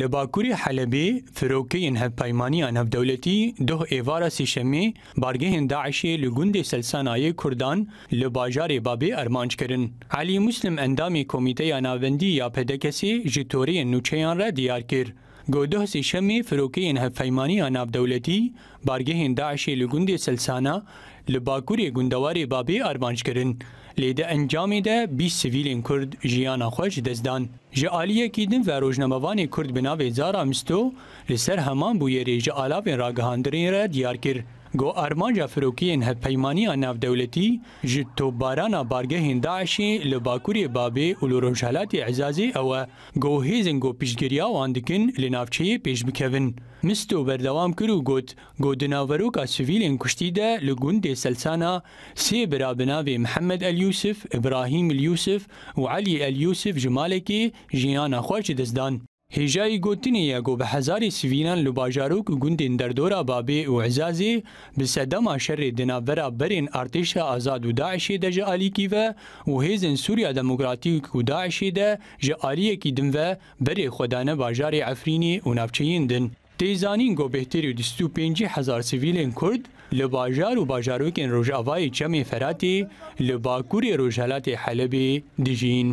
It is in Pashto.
لباکوری حلبی فروکین هف پیمانیان هف دولتی ده ایوارا سیشمی بارگهن داعشی لگوند سلسانای کردان لباجار بابی ارمانج کرن. علی مسلم اندامی کمیته ناوندی یا پدکسی جتوری نوچهان را دیار کرد. گوده سیشمی فروکین هفپیمانی آناب دولتی بارگهین داعشی لگند سلسانه لباکوری گندواری بابی ارمانج کرن لیده انجامی ده 20 سیویلین کرد جیانا خوش دزدان. جعالیه کیدن و روشنموان کرد بناوی زارا مستو لسر همان بویری جعالاوین راگهاندرین را دیار کرد. گو ارمانجا فروکیین هدپیمانی نافدولتی جد توبارانا بارگهین داعشی لباکوری بابی و لرومشالات اعزازی او گو هیزن گو پیشگیریا واندکن لنافچهی پیش بکوین. مستو بردوام کرو گوت گو دناوروکا سویلین کشتی ده لگوند سلسانا سی برابناوی محمد الیوسف، ابراهیم الیوسف و علی الیوسف جمالکی جیانا خوش دزدان. هێژایی گوتنی یەگۆ بە هەزاری سڤینان لە باژارۆک و گوندین دەردۆرا بابێ و عزازێ بە سەدەما شەرێ دنابەرا بەرێن ئارتشە ئازاد و داعشێ دە ژە ئالیکیڤە و هێزن سووریا دەموکراتیک و داعشێدە ژە ئالیەکی دمڤە بەرێ خۆدانە باژارێ ئەفرینی و ناوچەیین دن. تێزانین گۆبێتری و دیست و پێهزار سیویلین کورد لە باژار و باژارۆکێن ڕۆژاوای چەمی فەراتی لە باکووری ڕۆژهلاتی حەلەبی دژین.